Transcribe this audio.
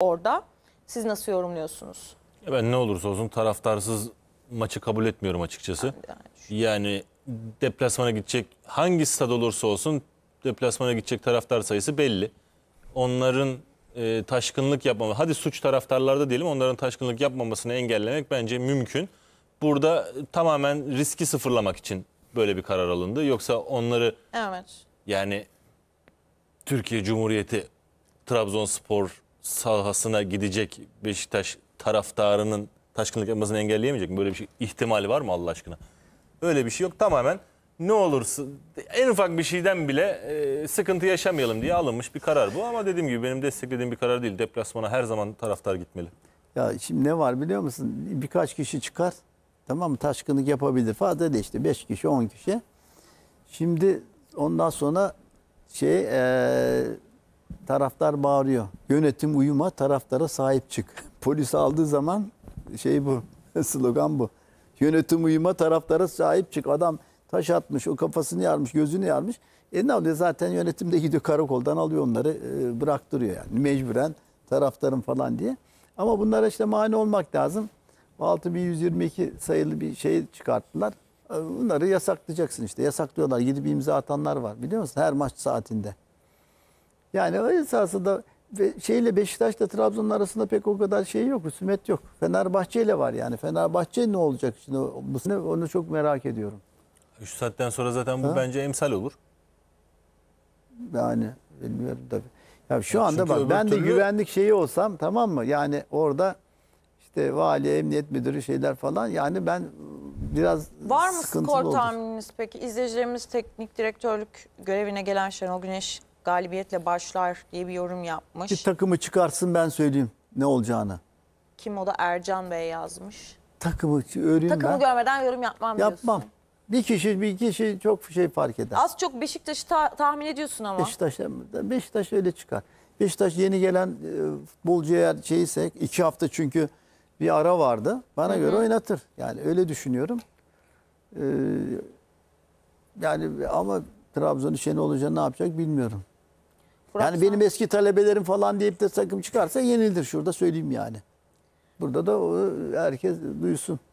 orada. Siz nasıl yorumluyorsunuz? Ben ne olursa olsun taraftarsız maçı kabul etmiyorum açıkçası. Yani deplasmana gidecek hangi stad olursa olsun deplasmana gidecek taraftar sayısı belli. Onların e, taşkınlık yapmaması, hadi suç taraftarlarda diyelim onların taşkınlık yapmamasını engellemek bence mümkün. Burada tamamen riski sıfırlamak için böyle bir karar alındı. Yoksa onları evet. yani Türkiye Cumhuriyeti Trabzonspor sahasına gidecek Beşiktaş taraftarının taşkınlık yapmasını engelleyemeyecek mi? Böyle bir şey ihtimali var mı Allah aşkına? Öyle bir şey yok. Tamamen ne olursa en ufak bir şeyden bile e, sıkıntı yaşamayalım diye alınmış bir karar bu. Ama dediğim gibi benim desteklediğim bir karar değil. Deplasmana her zaman taraftar gitmeli. Ya şimdi ne var biliyor musun? Birkaç kişi çıkar. Tamam mı? Taşkınlık yapabilir. Fazla değil işte. 5 kişi 10 kişi. Şimdi ondan sonra şey eee Taraftar bağırıyor. Yönetim uyuma, taraftara sahip çık. Polis aldığı zaman şey bu, slogan bu. Yönetim uyuma, taraftara sahip çık. Adam taş atmış, o kafasını yarmış, gözünü yarmış. E ne oluyor? Zaten de gidiyor karakoldan alıyor onları, e, bıraktırıyor yani. Mecburen taraftarım falan diye. Ama bunlara işte mani olmak lazım. 6122 sayılı bir şey çıkarttılar. E, bunları yasaklayacaksın işte. Yasaklıyorlar. Gidip imza atanlar var. Biliyor musun? Her maç saatinde. Yani o esasında ve şeyle Beşiktaş'la Trabzon'un arasında pek o kadar şey yok, husumet yok. Fenerbahçe ile var yani. Fenerbahçe ne olacak şimdi? Bu sene onu çok merak ediyorum. 3 saatten sonra zaten bu Ha? bence emsal olur. Yani bilmiyorum tabii. Ya şu anda çünkü bak ben türlü- de güvenlik şeyi olsam tamam mı? Yani orada işte vali, emniyet müdürü şeyler falan. Yani ben biraz Var mı sıkıntılı skor olur. tahmininiz peki? İzleyicilerimiz teknik direktörlük görevine gelen Şenol Güneş galibiyetle başlar diye bir yorum yapmış. Bir takımı çıkarsın ben söyleyeyim ne olacağını. Kim o da Ercan Bey yazmış. Takımı öreyim Takımı ben. görmeden yorum yapmam, Yapmam. diyorsun. Bir kişi bir kişi çok şey fark eder. Az çok Beşiktaş'ı ta- tahmin ediyorsun ama. Beşiktaş, Beşiktaş öyle çıkar. Beşiktaş yeni gelen e, futbolcuya şeyse iki hafta çünkü bir ara vardı. Bana göre oynatır. Yani öyle düşünüyorum. Ee, yani ama Trabzon'un şey ne olacak ne yapacak bilmiyorum. Burak yani benim eski talebelerim falan deyip de takım çıkarsa yenildir şurada söyleyeyim yani. Burada da herkes duysun.